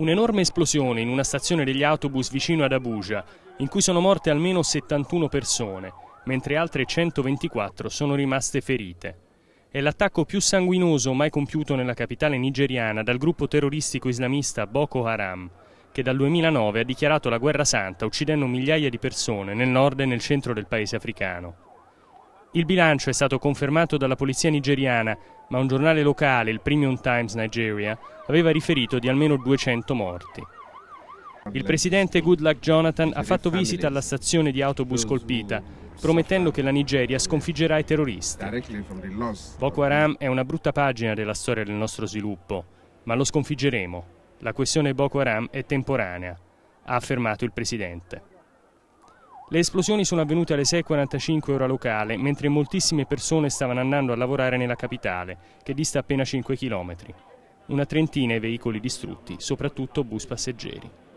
Un'enorme esplosione in una stazione degli autobus vicino ad Abuja, in cui sono morte almeno 71 persone, mentre altre 124 sono rimaste ferite. È l'attacco più sanguinoso mai compiuto nella capitale nigeriana dal gruppo terroristico islamista Boko Haram, che dal 2009 ha dichiarato la guerra santa uccidendo migliaia di persone nel nord e nel centro del paese africano. Il bilancio è stato confermato dalla polizia nigeriana, ma un giornale locale, il Premium Times Nigeria, aveva riferito di almeno 200 morti. Il presidente Goodluck Jonathan ha fatto visita alla stazione di autobus colpita, promettendo che la Nigeria sconfiggerà i terroristi. Boko Haram è una brutta pagina della storia del nostro sviluppo, ma lo sconfiggeremo. La questione Boko Haram è temporanea, ha affermato il presidente. Le esplosioni sono avvenute alle 6.45 ora locale, mentre moltissime persone stavano andando a lavorare nella capitale, che dista appena 5 km. Una trentina i veicoli distrutti, soprattutto bus passeggeri.